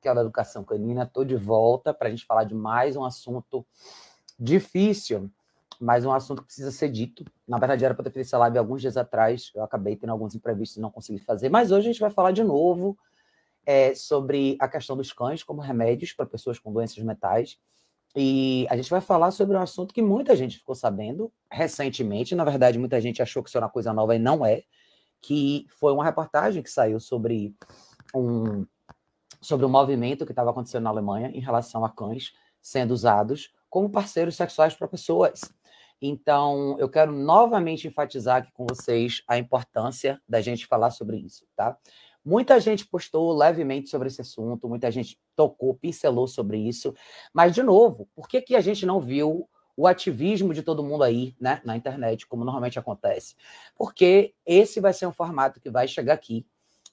que é o da educação canina. Estou de volta para a gente falar de mais um assunto difícil, mas um assunto que precisa ser dito. Na verdade, era para ter feito essa live alguns dias atrás, eu acabei tendo alguns imprevistos e não consegui fazer, mas hoje a gente vai falar de novo é, sobre a questão dos cães como remédios para pessoas com doenças mentais. E a gente vai falar sobre um assunto que muita gente ficou sabendo recentemente. Na verdade, muita gente achou que isso era uma coisa nova e não é. Que foi uma reportagem que saiu sobre um sobre o movimento que estava acontecendo na Alemanha em relação a cães sendo usados como parceiros sexuais para pessoas. Então, eu quero novamente enfatizar aqui com vocês a importância da gente falar sobre isso, tá? Muita gente postou levemente sobre esse assunto, muita gente tocou, pincelou sobre isso, mas, de novo, por que, que a gente não viu o ativismo de todo mundo aí, né, na internet, como normalmente acontece? Porque esse vai ser um formato que vai chegar aqui,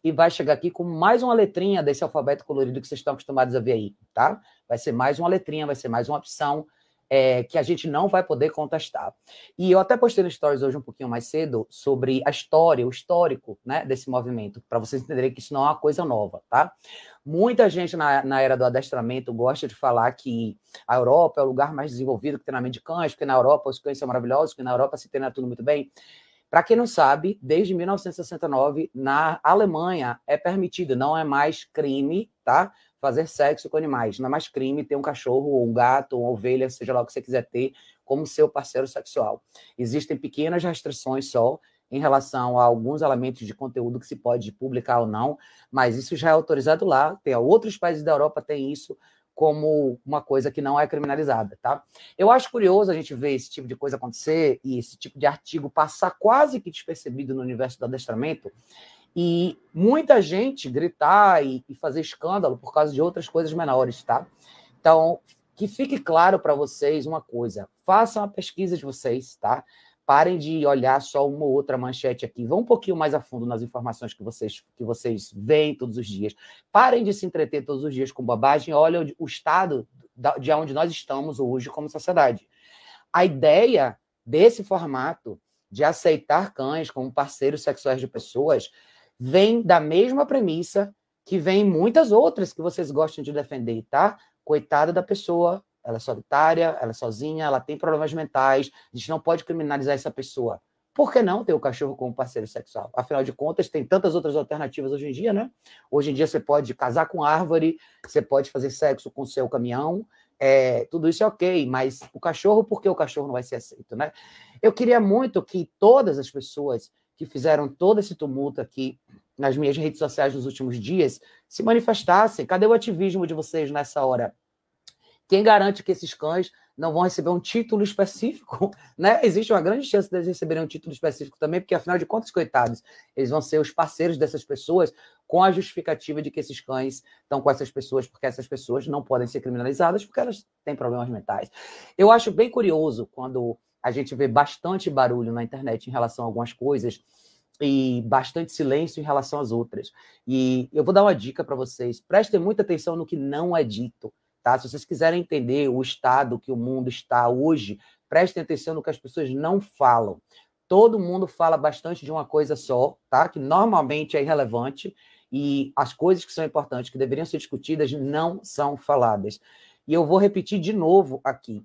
e vai chegar aqui com mais uma letrinha desse alfabeto colorido que vocês estão acostumados a ver aí, tá? Vai ser mais uma letrinha, vai ser mais uma opção é, que a gente não vai poder contestar. E eu até postei no Stories hoje um pouquinho mais cedo sobre a história, o histórico né, desse movimento, para vocês entenderem que isso não é uma coisa nova, tá? Muita gente na, na era do adestramento gosta de falar que a Europa é o lugar mais desenvolvido que treinamento de cães, porque na Europa os cães são maravilhosos, porque na Europa se treina tudo muito bem. Para quem não sabe, desde 1969, na Alemanha, é permitido, não é mais crime, tá? Fazer sexo com animais. Não é mais crime ter um cachorro, ou um gato, uma ovelha, seja lá o que você quiser ter, como seu parceiro sexual. Existem pequenas restrições só em relação a alguns elementos de conteúdo que se pode publicar ou não, mas isso já é autorizado lá. Tem outros países da Europa têm isso, como uma coisa que não é criminalizada, tá? Eu acho curioso a gente ver esse tipo de coisa acontecer e esse tipo de artigo passar quase que despercebido no universo do adestramento e muita gente gritar e, e fazer escândalo por causa de outras coisas menores, tá? Então, que fique claro para vocês uma coisa: façam a pesquisa de vocês, tá? parem de olhar só uma ou outra manchete aqui. Vão um pouquinho mais a fundo nas informações que vocês, que vocês veem todos os dias. Parem de se entreter todos os dias com bobagem. Olhem o estado de onde nós estamos hoje como sociedade. A ideia desse formato de aceitar cães como parceiros sexuais de pessoas vem da mesma premissa que vem muitas outras que vocês gostam de defender, tá? Coitada da pessoa ela é solitária, ela é sozinha, ela tem problemas mentais, a gente não pode criminalizar essa pessoa. Por que não ter o cachorro como parceiro sexual? Afinal de contas, tem tantas outras alternativas hoje em dia, né? Hoje em dia você pode casar com árvore, você pode fazer sexo com seu caminhão, é, tudo isso é ok, mas o cachorro, por que o cachorro não vai ser aceito, né? Eu queria muito que todas as pessoas que fizeram todo esse tumulto aqui nas minhas redes sociais nos últimos dias se manifestassem. Cadê o ativismo de vocês nessa hora? Quem garante que esses cães não vão receber um título específico, né? Existe uma grande chance deles receberem um título específico também, porque afinal de contas, coitados, eles vão ser os parceiros dessas pessoas com a justificativa de que esses cães estão com essas pessoas, porque essas pessoas não podem ser criminalizadas porque elas têm problemas mentais. Eu acho bem curioso quando a gente vê bastante barulho na internet em relação a algumas coisas e bastante silêncio em relação às outras. E eu vou dar uma dica para vocês: prestem muita atenção no que não é dito. Tá? Se vocês quiserem entender o estado que o mundo está hoje, prestem atenção no que as pessoas não falam. Todo mundo fala bastante de uma coisa só, tá? que normalmente é irrelevante, e as coisas que são importantes, que deveriam ser discutidas, não são faladas. E eu vou repetir de novo aqui.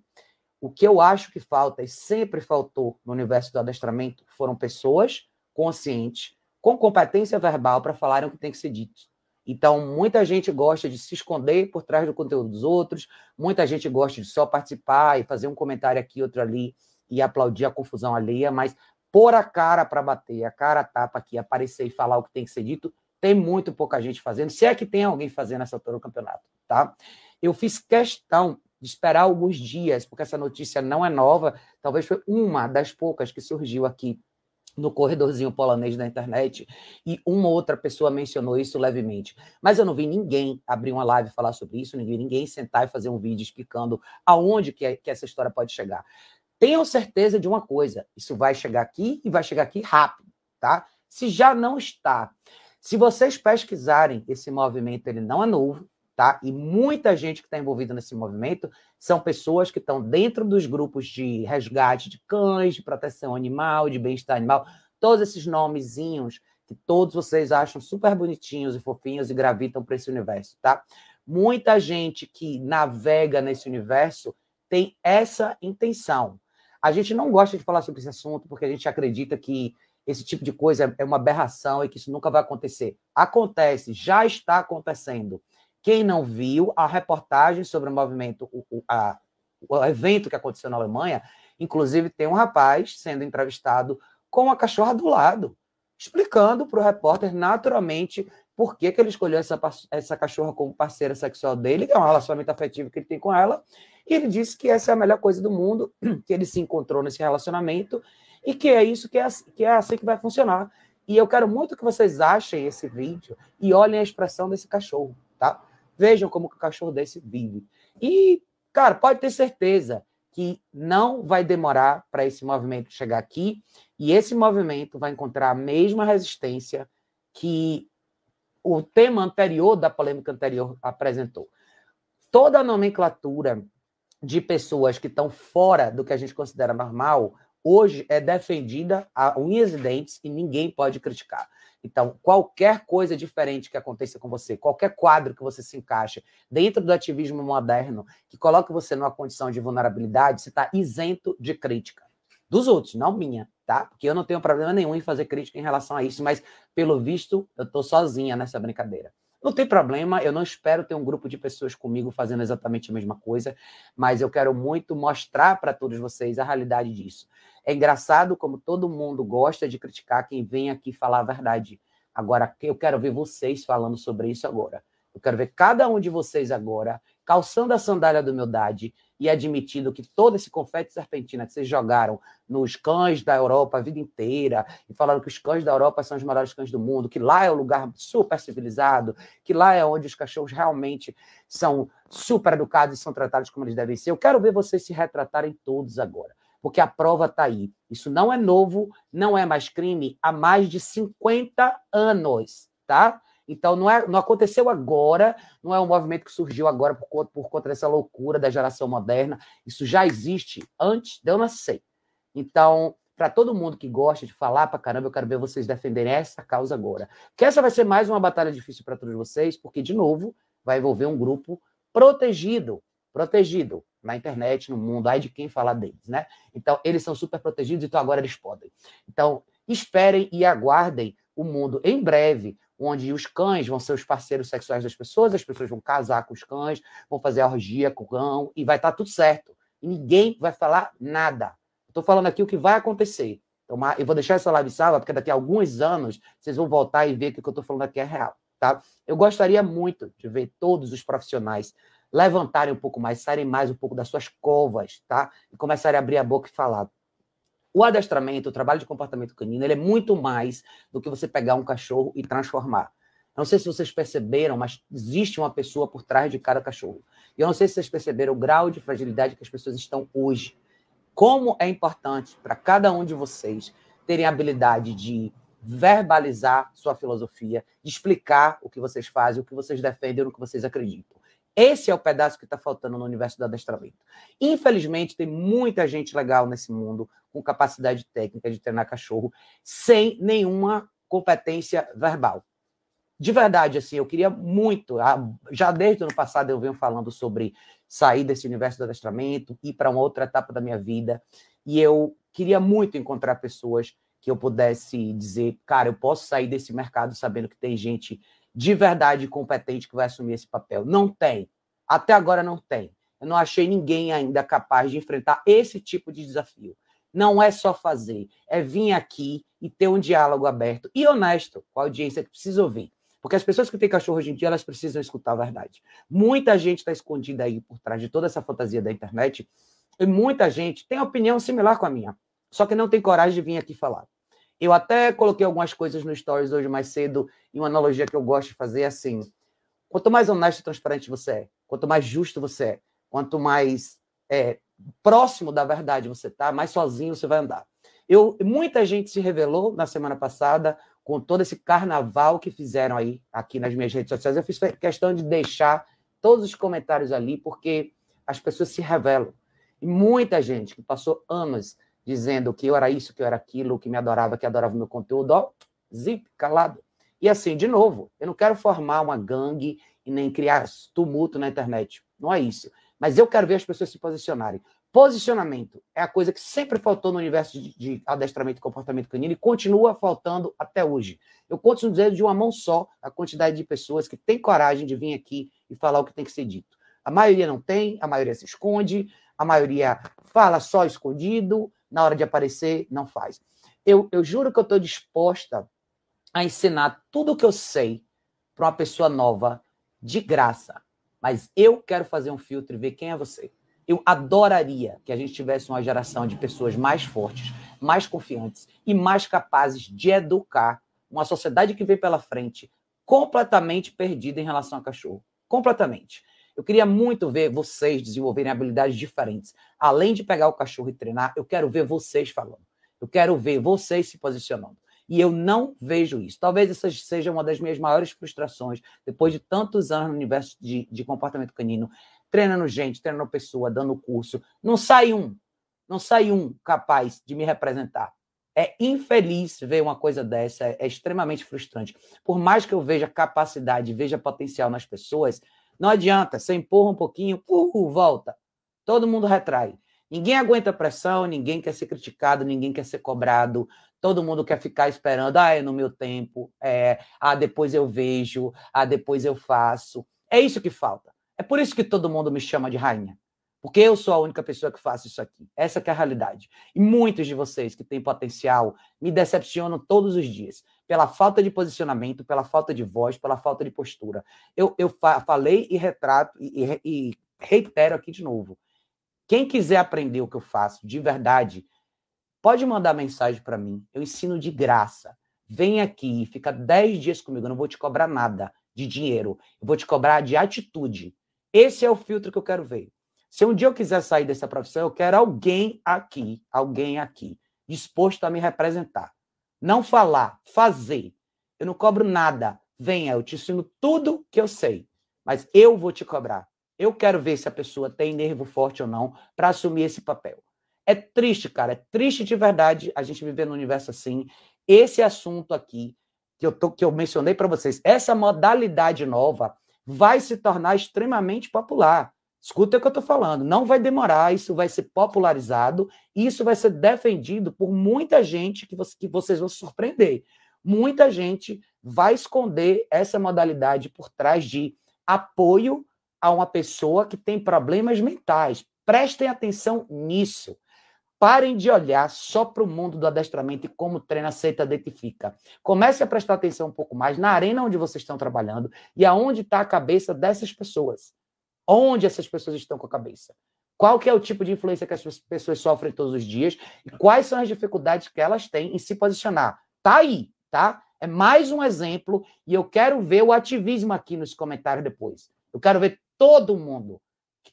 O que eu acho que falta, e sempre faltou no universo do adestramento, foram pessoas conscientes, com competência verbal para falarem o que tem que ser dito. Então, muita gente gosta de se esconder por trás do conteúdo dos outros, muita gente gosta de só participar e fazer um comentário aqui, outro ali, e aplaudir a confusão alheia, mas pôr a cara para bater, a cara tapa aqui, aparecer e falar o que tem que ser dito, tem muito pouca gente fazendo, se é que tem alguém fazendo essa altura do campeonato, tá? Eu fiz questão de esperar alguns dias, porque essa notícia não é nova, talvez foi uma das poucas que surgiu aqui no corredorzinho polonês da internet e uma outra pessoa mencionou isso levemente. Mas eu não vi ninguém abrir uma live e falar sobre isso, ninguém, ninguém sentar e fazer um vídeo explicando aonde que, é, que essa história pode chegar. Tenham certeza de uma coisa, isso vai chegar aqui e vai chegar aqui rápido, tá? Se já não está. Se vocês pesquisarem, esse movimento ele não é novo, tá? E muita gente que está envolvida nesse movimento são pessoas que estão dentro dos grupos de resgate de cães, de proteção animal, de bem-estar animal, todos esses nomezinhos que todos vocês acham super bonitinhos e fofinhos e gravitam para esse universo, tá? Muita gente que navega nesse universo tem essa intenção. A gente não gosta de falar sobre esse assunto porque a gente acredita que esse tipo de coisa é uma aberração e que isso nunca vai acontecer. Acontece, já está acontecendo quem não viu a reportagem sobre o movimento, o, a, o evento que aconteceu na Alemanha, inclusive tem um rapaz sendo entrevistado com a cachorra do lado, explicando para o repórter naturalmente por que, que ele escolheu essa, essa cachorra como parceira sexual dele, que é um relacionamento afetivo que ele tem com ela, e ele disse que essa é a melhor coisa do mundo, que ele se encontrou nesse relacionamento, e que é isso que é, assim, que é assim que vai funcionar. E eu quero muito que vocês achem esse vídeo e olhem a expressão desse cachorro, tá? Vejam como que o cachorro desse vive. E, cara, pode ter certeza que não vai demorar para esse movimento chegar aqui, e esse movimento vai encontrar a mesma resistência que o tema anterior da polêmica anterior apresentou. Toda a nomenclatura de pessoas que estão fora do que a gente considera normal, hoje é defendida a unhas e dentes e ninguém pode criticar. Então, qualquer coisa diferente que aconteça com você, qualquer quadro que você se encaixa dentro do ativismo moderno, que coloque você numa condição de vulnerabilidade, você está isento de crítica. Dos outros, não minha, tá? Porque eu não tenho problema nenhum em fazer crítica em relação a isso, mas, pelo visto, eu estou sozinha nessa brincadeira. Não tem problema, eu não espero ter um grupo de pessoas comigo fazendo exatamente a mesma coisa, mas eu quero muito mostrar para todos vocês a realidade disso. É engraçado como todo mundo gosta de criticar quem vem aqui falar a verdade. Agora, eu quero ver vocês falando sobre isso agora. Eu quero ver cada um de vocês agora calçando a sandália da humildade e admitindo que todo esse confete serpentina que vocês jogaram nos cães da Europa a vida inteira, e falaram que os cães da Europa são os melhores cães do mundo, que lá é o um lugar super civilizado, que lá é onde os cachorros realmente são super educados e são tratados como eles devem ser. Eu quero ver vocês se retratarem todos agora porque a prova está aí. Isso não é novo, não é mais crime há mais de 50 anos, tá? Então, não, é, não aconteceu agora, não é um movimento que surgiu agora por, conta, por conta dessa loucura da geração moderna. Isso já existe antes de eu nascer. Então, para todo mundo que gosta de falar para caramba, eu quero ver vocês defenderem essa causa agora. Que essa vai ser mais uma batalha difícil para todos vocês, porque, de novo, vai envolver um grupo protegido protegido na internet, no mundo, ai de quem falar deles, né? Então, eles são super protegidos, então agora eles podem. Então, esperem e aguardem o mundo em breve, onde os cães vão ser os parceiros sexuais das pessoas, as pessoas vão casar com os cães, vão fazer a orgia com o cão, e vai estar tá tudo certo. E ninguém vai falar nada. Estou falando aqui o que vai acontecer. Então, eu vou deixar essa live salva, porque daqui a alguns anos vocês vão voltar e ver que o que eu estou falando aqui é real. Tá? Eu gostaria muito de ver todos os profissionais levantarem um pouco mais, saírem mais um pouco das suas covas, tá? E começarem a abrir a boca e falar. O adestramento, o trabalho de comportamento canino, ele é muito mais do que você pegar um cachorro e transformar. Eu não sei se vocês perceberam, mas existe uma pessoa por trás de cada cachorro. E eu não sei se vocês perceberam o grau de fragilidade que as pessoas estão hoje. Como é importante para cada um de vocês terem a habilidade de verbalizar sua filosofia, de explicar o que vocês fazem, o que vocês defendem, o que vocês acreditam. Esse é o pedaço que está faltando no universo do adestramento. Infelizmente, tem muita gente legal nesse mundo com capacidade técnica de treinar cachorro sem nenhuma competência verbal. De verdade, assim, eu queria muito. Ah, já desde o ano passado eu venho falando sobre sair desse universo do adestramento, ir para uma outra etapa da minha vida. E eu queria muito encontrar pessoas que eu pudesse dizer, cara, eu posso sair desse mercado sabendo que tem gente de verdade competente que vai assumir esse papel. Não tem. Até agora não tem. Eu não achei ninguém ainda capaz de enfrentar esse tipo de desafio. Não é só fazer, é vir aqui e ter um diálogo aberto e honesto com a audiência que precisa ouvir. Porque as pessoas que têm cachorro hoje em dia, elas precisam escutar a verdade. Muita gente está escondida aí por trás de toda essa fantasia da internet e muita gente tem opinião similar com a minha, só que não tem coragem de vir aqui falar. Eu até coloquei algumas coisas no Stories hoje mais cedo, e uma analogia que eu gosto de fazer é assim: quanto mais honesto e transparente você é, quanto mais justo você é, quanto mais é, próximo da verdade você está, mais sozinho você vai andar. Eu, muita gente se revelou na semana passada com todo esse carnaval que fizeram aí aqui nas minhas redes sociais. Eu fiz questão de deixar todos os comentários ali, porque as pessoas se revelam. E muita gente que passou anos dizendo que eu era isso, que eu era aquilo, que me adorava, que adorava o meu conteúdo, ó, zip, calado. E assim, de novo, eu não quero formar uma gangue e nem criar tumulto na internet. Não é isso. Mas eu quero ver as pessoas se posicionarem. Posicionamento é a coisa que sempre faltou no universo de, de adestramento e comportamento canino e continua faltando até hoje. Eu conto no dedo de uma mão só a quantidade de pessoas que tem coragem de vir aqui e falar o que tem que ser dito. A maioria não tem, a maioria se esconde, a maioria fala só escondido, na hora de aparecer, não faz. Eu, eu juro que eu estou disposta a ensinar tudo o que eu sei para uma pessoa nova, de graça. Mas eu quero fazer um filtro e ver quem é você. Eu adoraria que a gente tivesse uma geração de pessoas mais fortes, mais confiantes e mais capazes de educar uma sociedade que vem pela frente completamente perdida em relação a cachorro. Completamente. Eu queria muito ver vocês desenvolverem habilidades diferentes. Além de pegar o cachorro e treinar, eu quero ver vocês falando. Eu quero ver vocês se posicionando. E eu não vejo isso. Talvez essa seja uma das minhas maiores frustrações, depois de tantos anos no universo de, de comportamento canino, treinando gente, treinando pessoa, dando curso. Não sai um, não sai um capaz de me representar. É infeliz ver uma coisa dessa, é, é extremamente frustrante. Por mais que eu veja capacidade, veja potencial nas pessoas, não adianta, você empurra um pouquinho, uh, volta. Todo mundo retrai. Ninguém aguenta pressão, ninguém quer ser criticado, ninguém quer ser cobrado. Todo mundo quer ficar esperando, ah, é no meu tempo, é, ah, depois eu vejo, ah, depois eu faço. É isso que falta. É por isso que todo mundo me chama de rainha. Porque eu sou a única pessoa que faço isso aqui. Essa é a realidade. E muitos de vocês que têm potencial me decepcionam todos os dias pela falta de posicionamento, pela falta de voz, pela falta de postura. Eu, eu fa falei e retrato e, e, reitero aqui de novo. Quem quiser aprender o que eu faço de verdade, pode mandar mensagem para mim. Eu ensino de graça. Vem aqui e fica 10 dias comigo. Eu não vou te cobrar nada de dinheiro. Eu vou te cobrar de atitude. Esse é o filtro que eu quero ver. Se um dia eu quiser sair dessa profissão, eu quero alguém aqui, alguém aqui, disposto a me representar. Não falar, fazer. Eu não cobro nada. Venha, eu te ensino tudo que eu sei, mas eu vou te cobrar. Eu quero ver se a pessoa tem nervo forte ou não para assumir esse papel. É triste, cara, é triste de verdade a gente viver num universo assim. Esse assunto aqui que eu, tô, que eu mencionei para vocês, essa modalidade nova vai se tornar extremamente popular. Escuta o que eu estou falando. Não vai demorar, isso vai ser popularizado, isso vai ser defendido por muita gente que, você, que vocês vão surpreender. Muita gente vai esconder essa modalidade por trás de apoio a uma pessoa que tem problemas mentais. Prestem atenção nisso. Parem de olhar só para o mundo do adestramento e como treina, aceita, identifica. Comece a prestar atenção um pouco mais na arena onde vocês estão trabalhando e aonde está a cabeça dessas pessoas onde essas pessoas estão com a cabeça. Qual que é o tipo de influência que as pessoas sofrem todos os dias e quais são as dificuldades que elas têm em se posicionar. Tá aí, tá? É mais um exemplo e eu quero ver o ativismo aqui nos comentários depois. Eu quero ver todo mundo,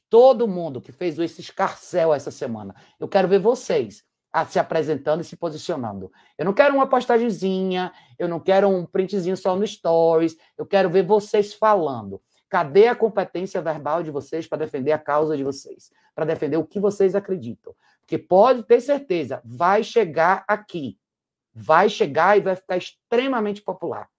todo mundo que fez esse escarcel essa semana. Eu quero ver vocês ah, se apresentando e se posicionando. Eu não quero uma postagemzinha, eu não quero um printzinho só no stories, eu quero ver vocês falando. Cadê a competência verbal de vocês para defender a causa de vocês? Para defender o que vocês acreditam? Porque pode ter certeza, vai chegar aqui. Vai chegar e vai ficar extremamente popular.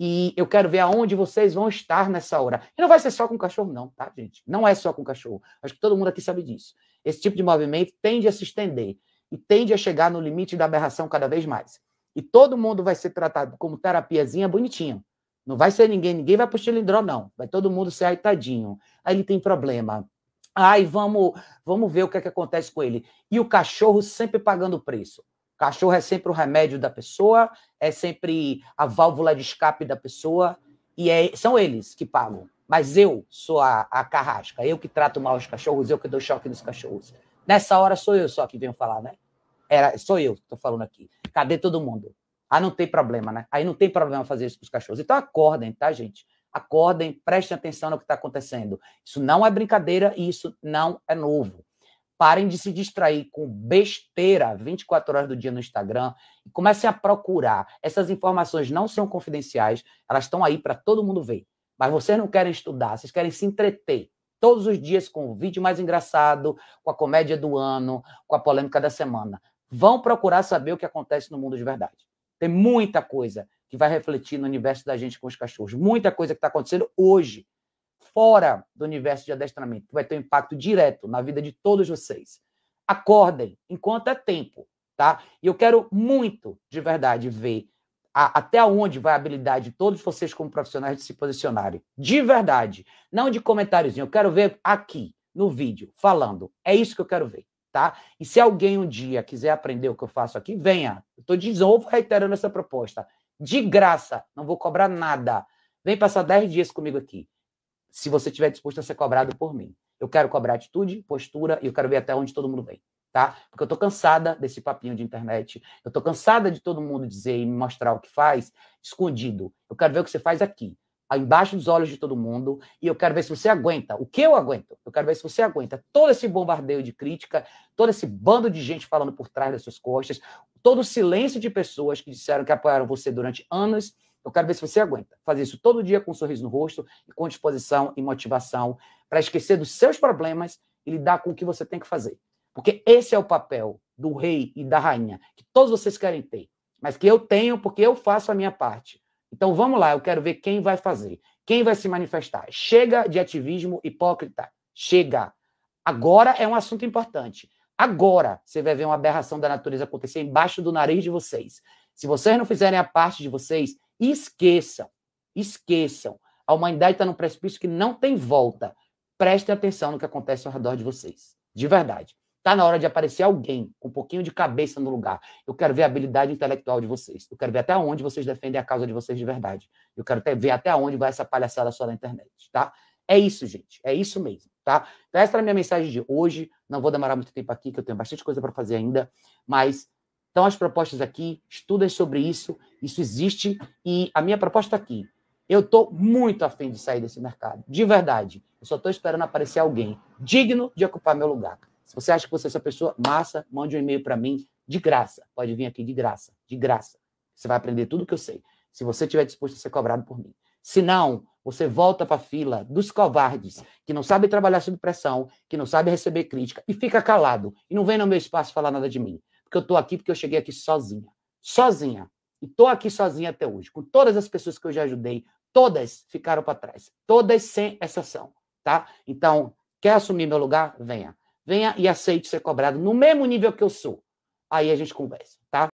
E eu quero ver aonde vocês vão estar nessa hora. E não vai ser só com cachorro, não, tá, gente? Não é só com cachorro. Acho que todo mundo aqui sabe disso. Esse tipo de movimento tende a se estender e tende a chegar no limite da aberração cada vez mais. E todo mundo vai ser tratado como terapiazinha bonitinha. Não vai ser ninguém, ninguém vai pro xilindró, não. Vai todo mundo ser aitadinho. Aí ele tem problema. Ai, vamos, vamos ver o que, é que acontece com ele. E o cachorro sempre pagando o preço. O cachorro é sempre o remédio da pessoa, é sempre a válvula de escape da pessoa, e é, são eles que pagam. Mas eu sou a, a carrasca, eu que trato mal os cachorros, eu que dou choque nos cachorros. Nessa hora sou eu só que venho falar, né? Era, sou eu que estou falando aqui. Cadê todo mundo? Ah, não tem problema, né? Aí não tem problema fazer isso com os cachorros. Então acordem, tá, gente? Acordem, prestem atenção no que está acontecendo. Isso não é brincadeira e isso não é novo. Parem de se distrair com besteira 24 horas do dia no Instagram e comecem a procurar. Essas informações não são confidenciais, elas estão aí para todo mundo ver. Mas vocês não querem estudar, vocês querem se entreter todos os dias com o vídeo mais engraçado, com a comédia do ano, com a polêmica da semana. Vão procurar saber o que acontece no mundo de verdade. Tem muita coisa que vai refletir no universo da gente com os cachorros. Muita coisa que está acontecendo hoje, fora do universo de adestramento, que vai ter um impacto direto na vida de todos vocês. Acordem enquanto é tempo, tá? E eu quero muito, de verdade, ver a, até onde vai a habilidade de todos vocês como profissionais de se posicionarem. De verdade. Não de comentáriozinho. Eu quero ver aqui, no vídeo, falando. É isso que eu quero ver tá? E se alguém um dia quiser aprender o que eu faço aqui, venha. Eu tô de novo reiterando essa proposta. De graça, não vou cobrar nada. Vem passar 10 dias comigo aqui. Se você estiver disposto a ser cobrado por mim. Eu quero cobrar atitude, postura e eu quero ver até onde todo mundo vem. Tá? Porque eu tô cansada desse papinho de internet. Eu tô cansada de todo mundo dizer e mostrar o que faz escondido. Eu quero ver o que você faz aqui embaixo dos olhos de todo mundo, e eu quero ver se você aguenta. O que eu aguento? Eu quero ver se você aguenta todo esse bombardeio de crítica, todo esse bando de gente falando por trás das suas costas, todo o silêncio de pessoas que disseram que apoiaram você durante anos. Eu quero ver se você aguenta fazer isso todo dia com um sorriso no rosto e com disposição e motivação para esquecer dos seus problemas e lidar com o que você tem que fazer. Porque esse é o papel do rei e da rainha que todos vocês querem ter, mas que eu tenho porque eu faço a minha parte. Então vamos lá, eu quero ver quem vai fazer, quem vai se manifestar. Chega de ativismo hipócrita. Chega. Agora é um assunto importante. Agora você vai ver uma aberração da natureza acontecer embaixo do nariz de vocês. Se vocês não fizerem a parte de vocês, esqueçam. Esqueçam. A humanidade está num precipício que não tem volta. Prestem atenção no que acontece ao redor de vocês. De verdade. Tá na hora de aparecer alguém com um pouquinho de cabeça no lugar. Eu quero ver a habilidade intelectual de vocês. Eu quero ver até onde vocês defendem a causa de vocês de verdade. Eu quero ver até onde vai essa palhaçada só na internet, tá? É isso, gente. É isso mesmo, tá? Então, essa era a minha mensagem de hoje. Não vou demorar muito tempo aqui, que eu tenho bastante coisa para fazer ainda. Mas estão as propostas aqui. Estudem sobre isso. Isso existe. E a minha proposta aqui. Eu estou muito afim de sair desse mercado. De verdade. Eu só estou esperando aparecer alguém digno de ocupar meu lugar. Se você acha que você é essa pessoa, massa, mande um e-mail para mim de graça. Pode vir aqui de graça, de graça. Você vai aprender tudo que eu sei, se você estiver disposto a ser cobrado por mim. Se não, você volta para a fila dos covardes, que não sabem trabalhar sob pressão, que não sabem receber crítica, e fica calado, e não vem no meu espaço falar nada de mim. Porque eu estou aqui porque eu cheguei aqui sozinha. Sozinha. E estou aqui sozinha até hoje, com todas as pessoas que eu já ajudei, todas ficaram para trás. Todas sem exceção, tá? Então, quer assumir meu lugar? Venha venha e aceite ser cobrado no mesmo nível que eu sou. Aí a gente conversa, tá?